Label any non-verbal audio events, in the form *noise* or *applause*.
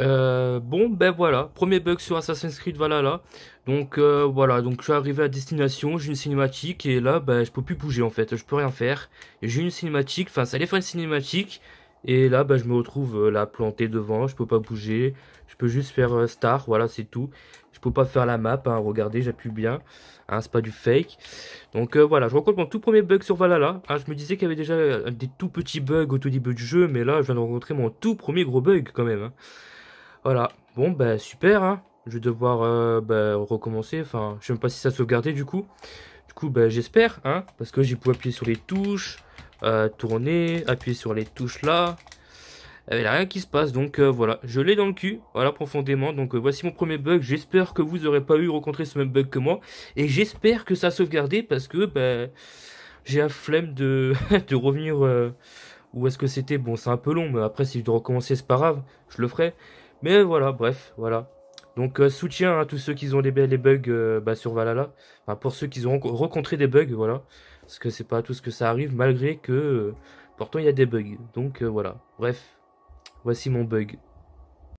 Euh, bon, ben voilà, premier bug sur Assassin's Creed Valhalla. Donc euh, voilà, donc je suis arrivé à destination, j'ai une cinématique et là, ben, je peux plus bouger en fait, je peux rien faire. J'ai une cinématique, enfin ça allait faire une cinématique et là, ben, je me retrouve euh, là planté devant, je peux pas bouger, je peux juste faire star, voilà c'est tout. Je peux pas faire la map, hein, regardez, j'appuie bien, hein, c'est pas du fake. Donc voilà, je rencontre mon tout premier bug sur Valhalla. Hein, je me disais qu'il y avait déjà des tout petits bugs au tout début du jeu, mais là, je viens de rencontrer mon tout premier gros bug quand même. Hein. Voilà. Bon, bah super, hein. Je vais devoir euh, bah, recommencer. Enfin, je sais même pas si ça sauvegardé du coup. Du coup, bah, j'espère, hein. Parce que j'ai pu appuyer sur les touches, euh, tourner, appuyer sur les touches là. Il n'y a rien qui se passe, donc euh, voilà. Je l'ai dans le cul, voilà, profondément. Donc voici mon premier bug. J'espère que vous n'aurez pas eu rencontrer ce même bug que moi. Et j'espère que ça a sauvegardé parce que, bah, j'ai la flemme de, *laughs* de revenir où est-ce que c'était. Bon, c'est un peu long, mais après, si je dois recommencer, c'est pas grave. Je le ferai. Mais voilà, bref, voilà. Donc euh, soutien à tous ceux qui ont les, bugs euh, bah, sur Valhalla. Enfin, pour ceux qui ont rencontré des bugs, voilà. Parce que c'est pas tout ce que ça arrive, malgré que euh, pourtant il y a des bugs. Donc voilà, bref, voici mon bug.